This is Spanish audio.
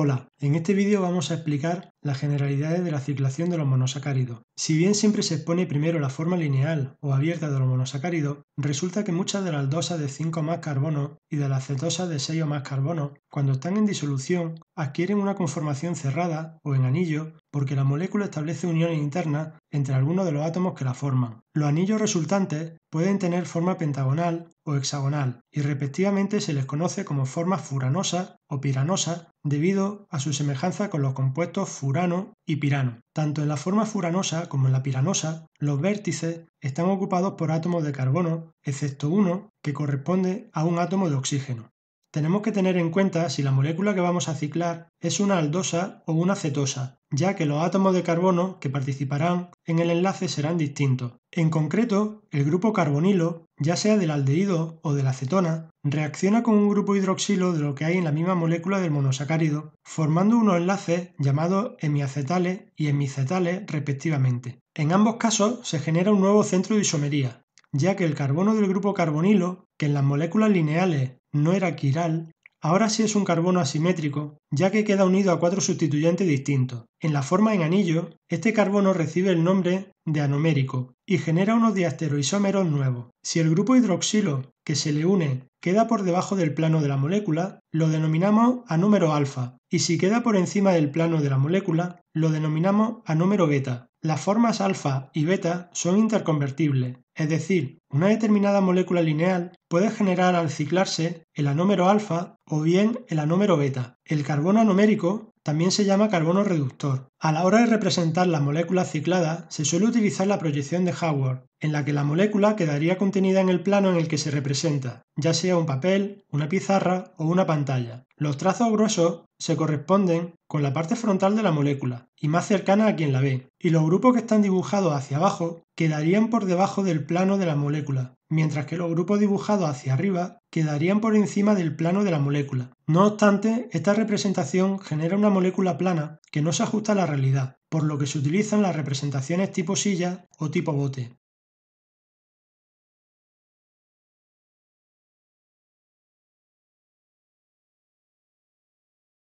Hola, en este vídeo vamos a explicar las generalidades de la circulación de los monosacáridos. Si bien siempre se expone primero la forma lineal o abierta de los monosacáridos, resulta que muchas de las dosas de 5 más carbono y de las cetosas de 6 o más carbono, cuando están en disolución, adquieren una conformación cerrada o en anillo porque la molécula establece uniones internas entre algunos de los átomos que la forman. Los anillos resultantes pueden tener forma pentagonal o hexagonal y respectivamente se les conoce como forma furanosa o piranosa debido a su semejanza con los compuestos furano y pirano. Tanto en la forma furanosa como en la piranosa, los vértices están ocupados por átomos de carbono, excepto uno que corresponde a un átomo de oxígeno. Tenemos que tener en cuenta si la molécula que vamos a ciclar es una aldosa o una cetosa, ya que los átomos de carbono que participarán en el enlace serán distintos. En concreto, el grupo carbonilo, ya sea del aldehído o de la acetona, reacciona con un grupo hidroxilo de lo que hay en la misma molécula del monosacárido, formando unos enlaces llamados hemiacetales y hemicetales respectivamente. En ambos casos se genera un nuevo centro de isomería, ya que el carbono del grupo carbonilo, que en las moléculas lineales no era quiral, ahora sí es un carbono asimétrico, ya que queda unido a cuatro sustituyentes distintos. En la forma en anillo, este carbono recibe el nombre de anomérico y genera unos diasteroisómeros nuevos. Si el grupo hidroxilo que se le une queda por debajo del plano de la molécula, lo denominamos anúmero alfa, y si queda por encima del plano de la molécula, lo denominamos anúmero beta. Las formas alfa y beta son interconvertibles, es decir, una determinada molécula lineal puede generar al ciclarse el anómero alfa o bien el anómero beta. El carbono numérico también se llama carbono reductor. A la hora de representar la molécula ciclada, se suele utilizar la proyección de Howard, en la que la molécula quedaría contenida en el plano en el que se representa, ya sea un papel, una pizarra o una pantalla. Los trazos gruesos se corresponden con la parte frontal de la molécula y más cercana a quien la ve, y los grupos que están dibujados hacia abajo quedarían por debajo del plano de la molécula, mientras que los grupos dibujados hacia arriba quedarían por encima del plano de la molécula. No obstante, esta representación genera una molécula plana que no se ajusta a la realidad, por lo que se utilizan las representaciones tipo silla o tipo bote.